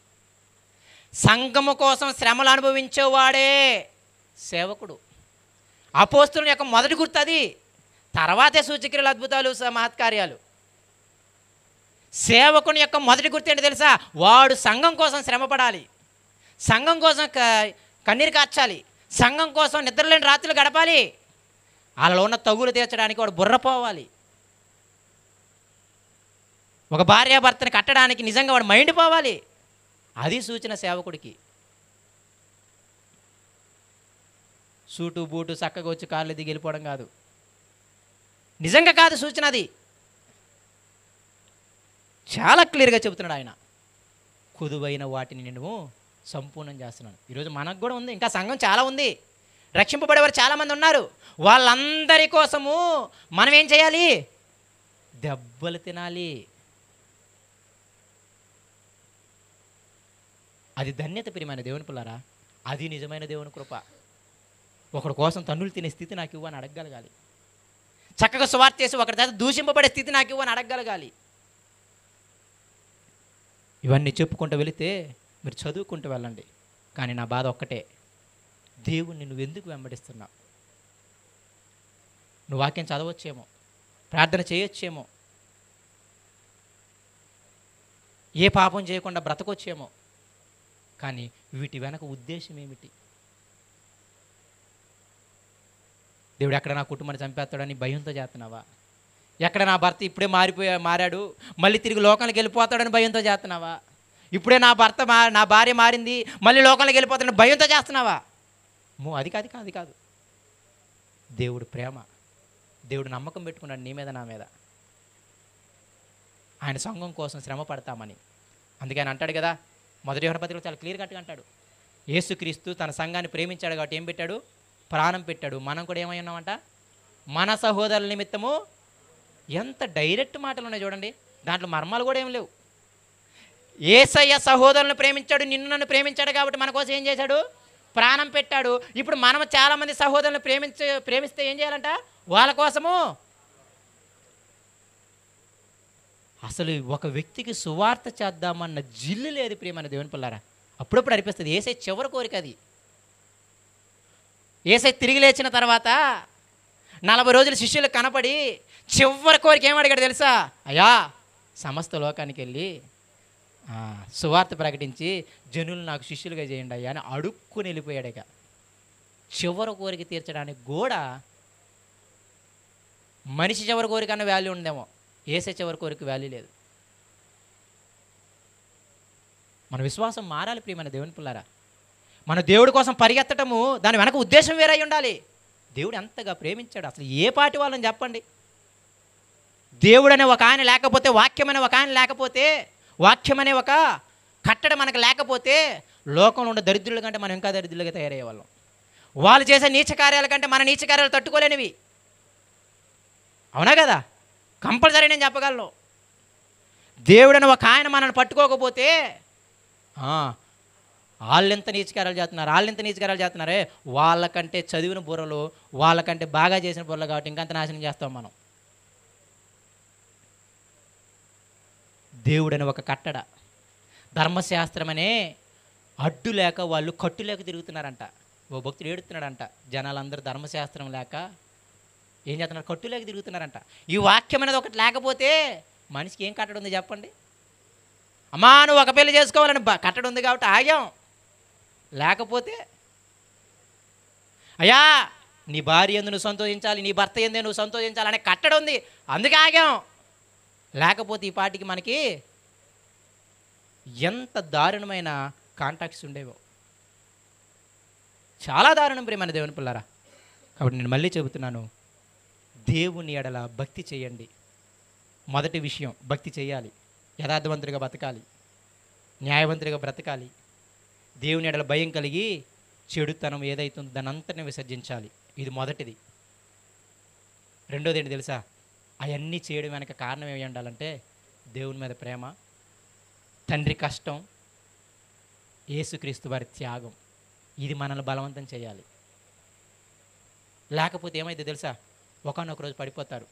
సంఘము కోసం శ్రమలు అనుభవించేవాడే సేవకుడు అపోస్తుని యొక్క మొదటి గుర్తు అది తర్వాతే సూచక్రియలు అద్భుతాలు మహత్కార్యాలు సేవకుని యొక్క మొదటి గుర్తు ఏంటి తెలుసా వాడు సంఘం కోసం శ్రమపడాలి సంఘం కోసం కన్నీరు కాచాలి సంఘం కోసం నిద్రలేని రాత్రులు గడపాలి వాళ్ళలో ఉన్న తగులు తీర్చడానికి వాడు బుర్రపోవాలి ఒక భార్యాభర్తని కట్టడానికి నిజంగా వాడు మైండ్ పోవాలి అది సూచన సేవకుడికి సూటు బూటు చక్కగా వచ్చి కాళ్ళు దిగి వెళ్ళిపోవడం కాదు నిజంగా కాదు సూచన అది చాలా క్లియర్గా చెబుతున్నాడు ఆయన కుదువైన వాటిని నేను సంపూర్ణం చేస్తున్నాను ఈరోజు మనకు కూడా ఉంది ఇంకా సంఘం చాలా ఉంది రక్షింపబడేవారు చాలామంది ఉన్నారు వాళ్ళందరి కోసము మనం ఏం చేయాలి దెబ్బలు తినాలి అది ధన్యత ప్రియమైన దేవుని పిల్లరా అది నిజమైన దేవుని కృప ఒకరి కోసం తన్నులు తినే స్థితి నాకు ఇవ్వని అడగగలగాలి చక్కగా స్వార్థ చేసి ఒకరి చేత దూషింపబడే స్థితి నాకు ఇవ్వని అడగగలగాలి ఇవన్నీ చెప్పుకుంటూ వెళితే మీరు చదువుకుంటూ వెళ్ళండి కానీ నా బాధ ఒక్కటే దేవుణ్ణి నువ్వు ఎందుకు వెంబడిస్తున్నావు నువ్వు వాక్యం చదవచ్చేమో ప్రార్థన చేయొచ్చేమో ఏ పాపం చేయకుండా బ్రతకొచ్చేమో కానీ వీటి వెనక ఉద్దేశం ఏమిటి దేవుడు ఎక్కడ నా కుటుంబాన్ని చంపేస్తాడని భయంతో చేస్తున్నావా ఎక్కడ నా భర్త ఇప్పుడే మారిపోయా మారాడు మళ్ళీ తిరిగి లోకానికి వెళ్ళిపోతాడని భయంతో చేస్తున్నావా ఇప్పుడే నా భర్త మా నా భార్య మారింది మళ్ళీ లోకానికి వెళ్ళిపోతాడని భయంతో చేస్తున్నావా మో అది కాదు కాదు కాదు దేవుడు ప్రేమ దేవుడు నమ్మకం పెట్టుకున్నాడు నీ మీద నా మీద ఆయన సంఘం కోసం శ్రమ పడతామని అందుకని అంటాడు కదా మొదటి వ్యవహార పత్రిక చాలా క్లియర్ కట్గా అంటాడు యేసుక్రీస్తు తన సంఘాన్ని ప్రేమించాడు కాబట్టి ఏం పెట్టాడు ప్రాణం పెట్టాడు మనం కూడా ఏమై ఉన్నామంట మన సహోదరుల నిమిత్తము ఎంత డైరెక్ట్ మాటలు ఉన్నాయి చూడండి దాంట్లో మర్మాలు కూడా ఏం లేవు ఏసయ్య సహోదరులను ప్రేమించాడు నిన్ను నన్ను ప్రేమించాడు కాబట్టి మన కోసం ఏం చేశాడు ప్రాణం పెట్టాడు ఇప్పుడు మనం చాలామంది సహోదరులను ప్రేమించే ప్రేమిస్తే ఏం చేయాలంట వాళ్ళ కోసము అసలు ఒక వ్యక్తికి సువార్త చేద్దామన్న జిల్లు లేదు ప్రియమైన దేవుని పిల్లారా అప్పుడప్పుడు అనిపిస్తుంది ఏసై చివరి కోరిక అది ఏసై తిరిగి లేచిన తర్వాత నలభై రోజులు శిష్యులు కనపడి చివరి కోరిక ఏమడిగాడు తెలుసా అయ్యా సమస్త లోకానికి వెళ్ళి సువార్త ప్రకటించి జనులు నాకు శిష్యులుగా చేయండి అయ్యా అని అడుక్కుని ఇక చివరి కోరిక తీర్చడానికి కూడా మనిషి చివరి కోరిక అన్న వాల్యూ ఉందేమో ఏసేచ్చే వరకు వరకు వ్యాల్యూ లేదు మన విశ్వాసం మారాలి ప్రియమైన దేవుని పిల్లారా మన దేవుడి కోసం పరిగెత్తటము దాని వెనక ఉద్దేశం వేరై ఉండాలి దేవుడు ఎంతగా ప్రేమించాడు అసలు ఏ పాటి వాళ్ళని చెప్పండి దేవుడనే ఒక ఆయన లేకపోతే వాక్యం అనే ఒక ఆయన లేకపోతే వాక్యం అనే ఒక కట్టడ మనకు లేకపోతే లోకంలో ఉన్న దరిద్రుల కంటే మనం ఇంకా దరిద్రులుగా తయారయ్యే వాళ్ళం వాళ్ళు చేసే నీచ కార్యాల కంటే మన నీచ కార్యాలు తట్టుకోలేనివి అవునా కదా కంపల్సరీ నేను చెప్పగలను దేవుడని ఒక ఆయన మనల్ని పట్టుకోకపోతే వాళ్ళెంత నీచకారాలు చేస్తున్నారు వాళ్ళెంత నీచకారాలు చేస్తున్నారే వాళ్ళకంటే చదివిన బుర్రలు వాళ్ళకంటే బాగా చేసిన బుర్రలు కాబట్టి ఇంకంత నాశనం చేస్తాం మనం దేవుడని ఒక కట్టడ ధర్మశాస్త్రం అనే అడ్డు లేక వాళ్ళు కట్టు లేక తిరుగుతున్నారంట ఓ భక్తుడు ఏడుతున్నాడంట జనాలందరూ ధర్మశాస్త్రం లేక ఏం చేస్తున్నారు కట్టులేక తిరుగుతున్నారంట ఈ వాక్యం అనేది ఒకటి లేకపోతే మనిషికి ఏం కట్టడం ఉంది చెప్పండి అమ్మా నువ్వు ఒక పెళ్లి చేసుకోవాలని కట్టడం ఉంది కాబట్టి ఆగాం లేకపోతే అయ్యా నీ భార్య ఎందు నువ్వు సంతోషించాలి నీ భర్త ఎందు నువ్వు సంతోషించాలి అనే కట్టడం ఉంది అందుకే ఆగాం లేకపోతే ఈ పాటికి మనకి ఎంత దారుణమైన కాంటాక్ట్స్ ఉండేవో చాలా దారుణం ప్రియమైన దేవుని పిల్లరా కాబట్టి నేను మళ్ళీ చెబుతున్నాను దేవుని ఎడల భక్తి చేయండి మొదటి విషయం భక్తి చేయాలి యథార్థవంతుడిగా బ్రతకాలి న్యాయవంతుడిగా బ్రతకాలి దేవుని ఎడల భయం కలిగి చెడుతనం ఏదైతుందో దాని అంతటిని విసర్జించాలి ఇది మొదటిది రెండోది ఏంటి తెలుసా అవన్నీ చేయడం వెనక కారణం ఏమి ఉండాలంటే దేవుని మీద ప్రేమ తండ్రి కష్టం యేసుక్రీస్తు వారి త్యాగం ఇది మనల్ని బలవంతం చేయాలి లేకపోతే ఏమైతే తెలుసా ఒకనొక రోజు పడిపోతారు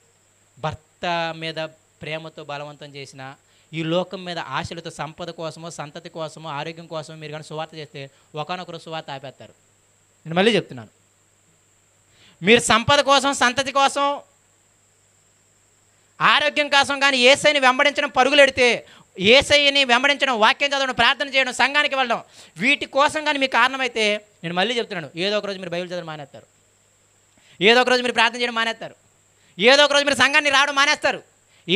భర్త మీద ప్రేమతో బలవంతం చేసిన ఈ లోకం మీద ఆశలతో సంపద కోసమో సంతతి కోసమో ఆరోగ్యం కోసమో మీరు కానీ సువార్త చేస్తే ఒకనొక రోజు సువార్త ఆపేస్తారు నేను మళ్ళీ చెప్తున్నాను మీరు సంపద కోసం సంతతి కోసం ఆరోగ్యం కోసం కానీ ఏసైని వెంబడించడం పరుగులెడితే ఏసైని వెంబడించడం వాక్యం చదవడం ప్రార్థన చేయడం సంఘానికి వెళ్ళడం వీటి కోసం కానీ మీ కారణమైతే నేను మళ్ళీ చెప్తున్నాను ఏదో ఒక రోజు మీరు బయలు చదవడం మానేస్తారు ఏదో ఒక రోజు మీరు ప్రార్థన చేయడం మానేస్తారు ఏదో ఒక రోజు మీరు సంఘాన్ని రావడం మానేస్తారు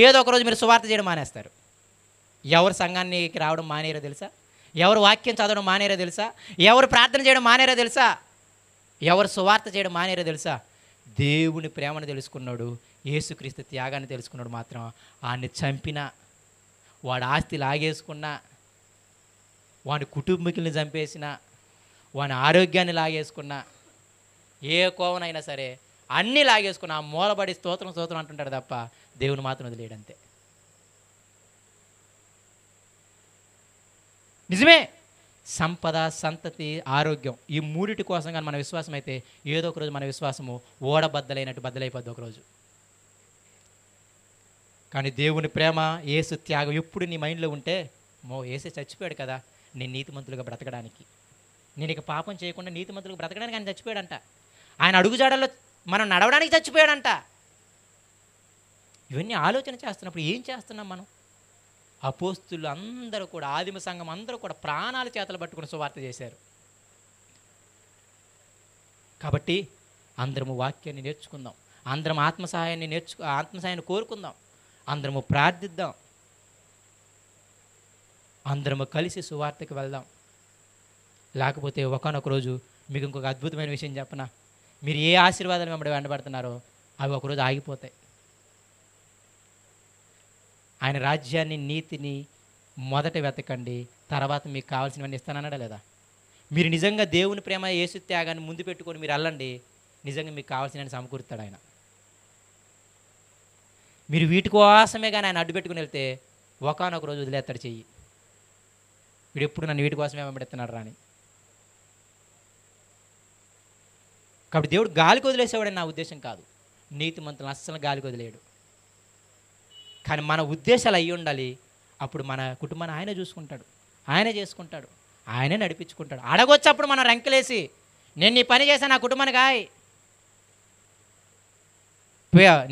ఏదో ఒక రోజు మీరు సువార్త చేయడం మానేస్తారు ఎవరు సంఘానికి రావడం మానేరో తెలుసా ఎవరు వాక్యం చదవడం మానేరో తెలుసా ఎవరు ప్రార్థన చేయడం మానేరో తెలుసా ఎవరు సువార్త చేయడం మానేరో తెలుసా దేవుని ప్రేమను తెలుసుకున్నాడు యేసుక్రీస్తు త్యాగాన్ని తెలుసుకున్నాడు మాత్రం ఆయన్ని చంపిన వాడి ఆస్తి లాగేసుకున్నా వాడి కుటుంబీకుల్ని చంపేసిన వాని ఆరోగ్యాన్ని లాగేసుకున్నా ఏ కోవనైనా సరే అన్నీ లాగేసుకుని ఆ మూలబడి స్తోత్రం స్తోత్రం అంటుంటాడు తప్ప దేవుని మాత్రం వదిలేయడంతే నిజమే సంపద సంతతి ఆరోగ్యం ఈ మూడిటి కోసం కానీ మన విశ్వాసం అయితే ఏదో ఒకరోజు మన విశ్వాసము ఓడబద్దలైనట్టు బద్దలైపోద్ది ఒకరోజు కానీ దేవుని ప్రేమ ఏసు త్యాగం ఎప్పుడు నీ మైండ్లో ఉంటే మో ఏసే చచ్చిపోయాడు కదా నేను నీతిమంతులుగా బ్రతకడానికి నేను ఇక పాపం చేయకుండా నీతిమంతులుగా బ్రతకడానికి ఆయన చచ్చిపోయాడంట ఆయన అడుగుజాడల్లో మనం నడవడానికి చచ్చిపోయాడంట ఇవన్నీ ఆలోచన చేస్తున్నప్పుడు ఏం చేస్తున్నాం మనం అపోస్తులు అందరూ కూడా ఆదిమ సంఘం అందరూ కూడా ప్రాణాల చేతలు పట్టుకుని సువార్త చేశారు కాబట్టి అందరము వాక్యాన్ని నేర్చుకుందాం అందరం ఆత్మ సహాయాన్ని ఆత్మ ఆత్మసహాయాన్ని కోరుకుందాం అందరము ప్రార్థిద్దాం అందరము కలిసి సువార్తకి వెళ్దాం లేకపోతే ఒకనొక రోజు మీకు ఇంకొక అద్భుతమైన విషయం చెప్పనా మీరు ఏ ఆశీర్వాదాలు మిమ్మల్ని వెంటబడుతున్నారో అవి ఒకరోజు ఆగిపోతాయి ఆయన రాజ్యాన్ని నీతిని మొదట వెతకండి తర్వాత మీకు కావాల్సినవన్నీ ఇస్తానన్నాడా లేదా మీరు నిజంగా దేవుని ప్రేమ యేసు త్యాగాన్ని ముందు పెట్టుకొని మీరు వెళ్ళండి నిజంగా మీకు కావాల్సినవన్నీ సమకూరుతాడు ఆయన మీరు వీటి కోసమే కానీ ఆయన అడ్డు పెట్టుకుని వెళ్తే ఒకనొక రోజు వదిలేస్తాడు చెయ్యి వీడెప్పుడు ఎప్పుడు నన్ను వీటి కోసమే వెంబడెత్తున్నాడు రాని కాబట్టి దేవుడు గాలికి వదిలేసేవాడని నా ఉద్దేశం కాదు నీతి మంతులను అస్సలు గాలికి వదిలేడు కానీ మన ఉద్దేశాలు అయి ఉండాలి అప్పుడు మన కుటుంబాన్ని ఆయన చూసుకుంటాడు ఆయనే చేసుకుంటాడు ఆయనే నడిపించుకుంటాడు అడగొచ్చు అప్పుడు మనం రంకెలేసి నేను నీ పని చేశాను నా కుటుంబానికి హాయ్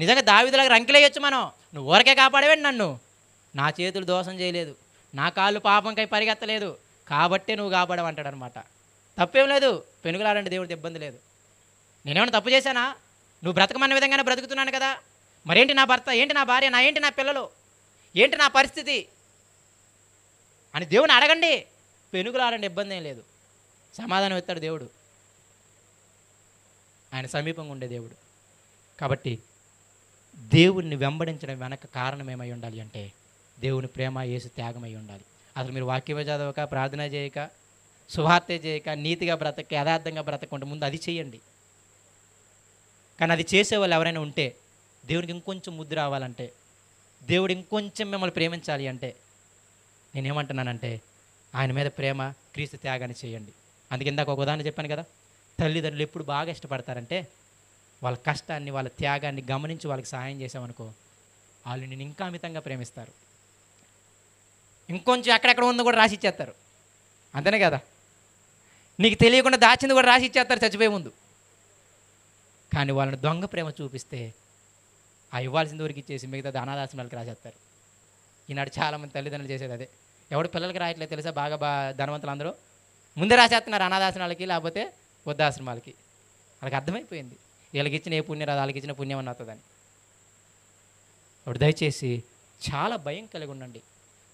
నిజంగా దావిదలాగా రంకిలేయచ్చు మనం నువ్వు ఊరకే కాపాడేవండి నన్ను నా చేతులు దోషం చేయలేదు నా కాళ్ళు పాపంకై పరిగెత్తలేదు కాబట్టే నువ్వు కాపాడమంటాడు అనమాట తప్పేం లేదు పెనుగులాడండి దేవుడికి ఇబ్బంది లేదు నేనేమన్నా తప్పు చేశానా నువ్వు బ్రతకమన్న విధంగానే బ్రతుకుతున్నాను కదా మరేంటి నా భర్త ఏంటి నా భార్య నా ఏంటి నా పిల్లలు ఏంటి నా పరిస్థితి అని దేవుని అడగండి పెనుగులాడండి ఇబ్బంది ఏం లేదు సమాధానం ఇస్తాడు దేవుడు ఆయన సమీపంగా ఉండే దేవుడు కాబట్టి దేవుణ్ణి వెంబడించడం వెనక కారణం ఏమై ఉండాలి అంటే దేవుని ప్రేమ యేసు త్యాగమై ఉండాలి అసలు మీరు వాక్యమే చదవక ప్రార్థన చేయక శుభార్త చేయక నీతిగా బ్రతక యథార్థంగా బ్రతకుంటే ముందు అది చేయండి కానీ అది చేసేవాళ్ళు ఎవరైనా ఉంటే దేవుడికి ఇంకొంచెం ముద్దు రావాలంటే దేవుడు ఇంకొంచెం మిమ్మల్ని ప్రేమించాలి అంటే నేనేమంటున్నానంటే ఆయన మీద ప్రేమ క్రీస్తు త్యాగాన్ని చేయండి అందుకే ఇందాక ఒక ఉదాహరణ చెప్పాను కదా తల్లిదండ్రులు ఎప్పుడు బాగా ఇష్టపడతారంటే వాళ్ళ కష్టాన్ని వాళ్ళ త్యాగాన్ని గమనించి వాళ్ళకి సహాయం చేసామనుకో వాళ్ళు నేను ఇంకా అమితంగా ప్రేమిస్తారు ఇంకొంచెం ఎక్కడెక్కడ ఉందో కూడా రాసి ఇచ్చేస్తారు అంతేనే కదా నీకు తెలియకుండా దాచింది కూడా రాసి ఇచ్చేస్తారు చచ్చిపోయే ముందు కానీ వాళ్ళని దొంగ ప్రేమ చూపిస్తే ఆ ఇవ్వాల్సిన వరకు ఇచ్చేసి మిగతా అనాథాశ్రమాలకు రాసేస్తారు ఈనాడు చాలామంది తల్లిదండ్రులు చేసేది అదే ఎవడు పిల్లలకి రాయట్లేదు తెలుసా బాగా బా ధనవంతులు అందరూ ముందే రాసేస్తున్నారు అనాథాశ్రమాలకి లేకపోతే వృద్ధాశ్రమాలకి వాళ్ళకి అర్థమైపోయింది వీళ్ళకి ఇచ్చిన ఏ పుణ్యం రాదు వాళ్ళకి ఇచ్చిన పుణ్యం అని అప్పుడు దయచేసి చాలా భయం కలిగి ఉండండి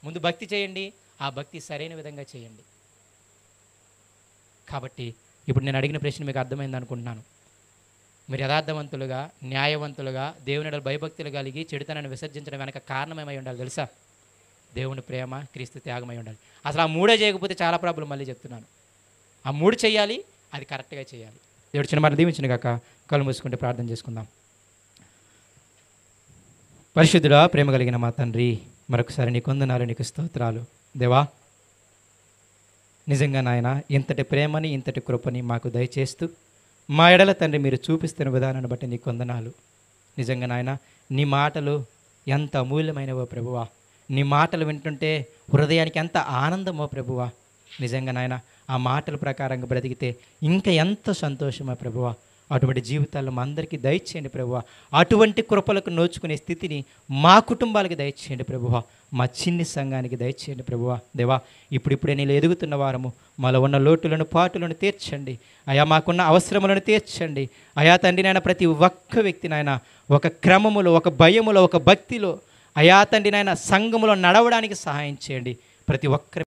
ముందు భక్తి చేయండి ఆ భక్తి సరైన విధంగా చేయండి కాబట్టి ఇప్పుడు నేను అడిగిన ప్రశ్న మీకు అర్థమైంది అనుకుంటున్నాను మీరు యథార్థవంతులుగా న్యాయవంతులుగా దేవుని భయభక్తులు కలిగి చెడుతనాన్ని విసర్జించడం వెనక కారణమేమై ఉండాలి తెలుసా దేవుని ప్రేమ క్రీస్తు త్యాగమై ఉండాలి అసలు ఆ మూడే చేయకపోతే చాలా ప్రాబ్లం మళ్ళీ చెప్తున్నాను ఆ మూడు చేయాలి అది కరెక్ట్గా చేయాలి దేవుడు చిన్న మాట దీవించిన కాక కళ్ళు మూసుకుంటే ప్రార్థన చేసుకుందాం పరిశుద్ధుడా ప్రేమ కలిగిన మా తండ్రి మరొకసారి నీ కొందనాలు నీకు స్తోత్రాలు దేవా నిజంగా నాయన ఇంతటి ప్రేమని ఇంతటి కృపని మాకు దయచేస్తూ మా ఎడల తండ్రి మీరు చూపిస్తున్న విధానాన్ని బట్టి నీ కొందనాలు నిజంగా నాయన నీ మాటలు ఎంత అమూల్యమైనవో ప్రభువా నీ మాటలు వింటుంటే హృదయానికి ఎంత ఆనందమో ప్రభువా నిజంగా నాయన ఆ మాటల ప్రకారంగా బ్రతికితే ఇంకా ఎంత సంతోషమో ప్రభువా అటువంటి జీవితాల్లో మా అందరికీ దయచేయండి ప్రభు అటువంటి కృపలకు నోచుకునే స్థితిని మా కుటుంబాలకు దయచేయండి ప్రభువ మా చిన్ని సంఘానికి దయచేయండి ప్రభువ దేవా ఇప్పుడిప్పుడే నేను ఎదుగుతున్న వారము మాలో ఉన్న లోటులను పాటులను తీర్చండి అయా మాకున్న అవసరములను తీర్చండి అయా తండ్రి నాయన ప్రతి ఒక్క వ్యక్తి నాయన ఒక క్రమములో ఒక భయములో ఒక భక్తిలో అయా తండ్రి నాయన సంఘములో నడవడానికి సహాయం చేయండి ప్రతి ఒక్కరి